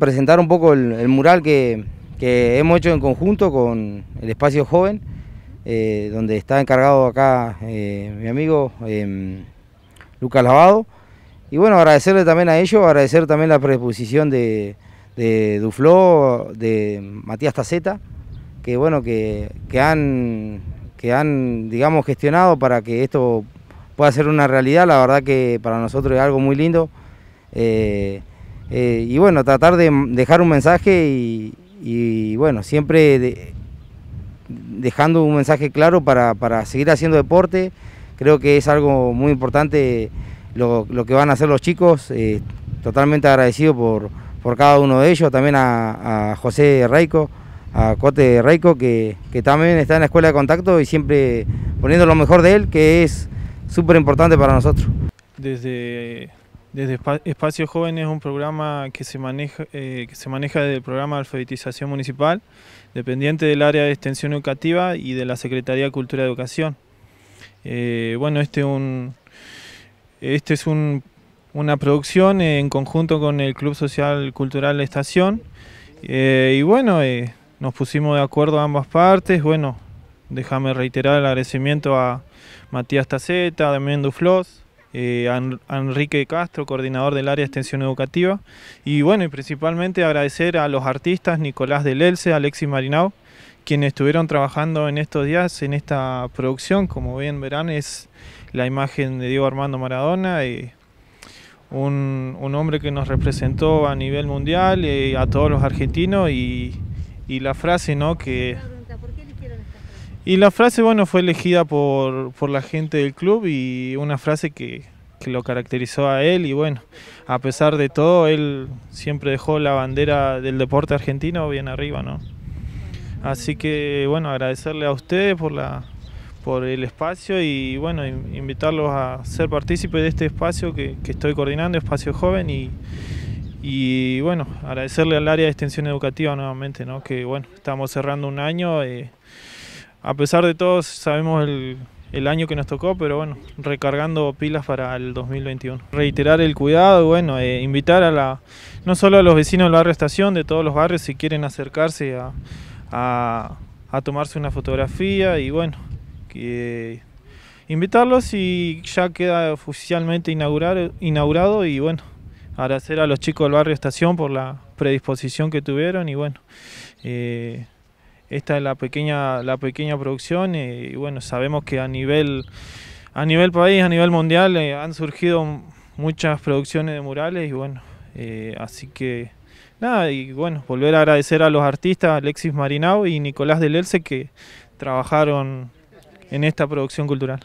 Presentar un poco el, mural que, hemos hecho en conjunto con el espacio joven, eh, donde está encargado acá eh, mi amigo eh, Lucas Lavado. Y bueno, agradecerle también a ellos, agradecer también la predisposición de, de Duflo, de Matías Taceta, que bueno, que, han, que han, digamos, gestionado para que esto pueda ser una realidad. La verdad que para nosotros es algo muy lindo. Eh, y bueno, tratar de dejar un mensaje y, bueno, siempre dejando un mensaje claro para, seguir haciendo deporte. Creo que es algo muy importante lo, que van a hacer los chicos. Eh, totalmente agradecido por, cada uno de ellos, también a, José Reico, a Cote Reico, que, que, también está en la escuela de contacto y siempre poniendo lo mejor de él, que es súper importante para nosotros. Desde desde Espacio Jóvenes, es un programa que se maneja, eh, que se maneja desde el programa de alfabetización municipal, dependiente del área de extensión educativa y de la Secretaría de Cultura y Educación. Eh, bueno, este, es este una producción en conjunto con el Club Social Cultural La Estación. Eh, y bueno, nos pusimos de acuerdo ambas partes. Bueno, déjame reiterar el agradecimiento a Matías Taceta, a Damián Duflos, eh, a Enrique Castro, coordinador del área de extensión educativa. Y bueno, y principalmente agradecer a los artistas Nicolás del Elce, Alexis Marinau, quienes estuvieron trabajando en estos días en esta producción. Como bien verán, es la imagen de Diego Armando Maradona. Eh, un, hombre que nos representó a nivel mundial, eh, a todos los argentinos y, y la frase ¿no? que y la frase, bueno, fue elegida por, la gente del club y una frase que, lo caracterizó a él y bueno, a pesar de todo, él siempre dejó la bandera del deporte argentino bien arriba, ¿no? Así que bueno, agradecerle a ustedes por la por el espacio y bueno, invitarlos a ser partícipes de este espacio que, estoy coordinando, Espacio Joven y, y bueno, agradecerle al área de extensión educativa nuevamente, ¿no? Que bueno, estamos cerrando un año. Eh, a pesar de todo, sabemos el, año que nos tocó, pero bueno, recargando pilas para el 2021. Reiterar el cuidado, bueno, eh, invitar a la, no solo a los vecinos del barrio Estación, de todos los barrios, si quieren acercarse a, tomarse una fotografía y bueno, invitarlos y ya queda oficialmente inaugurado y bueno, agradecer a los chicos del barrio Estación por la predisposición que tuvieron y bueno. Eh, esta es la pequeña, la pequeña producción y, bueno, sabemos que a nivel, a nivel país, a nivel mundial eh, han surgido muchas producciones de murales y bueno, eh, así que nada, y bueno, volver a agradecer a los artistas Alexis Marinao y Nicolás Delelce que trabajaron en esta producción cultural.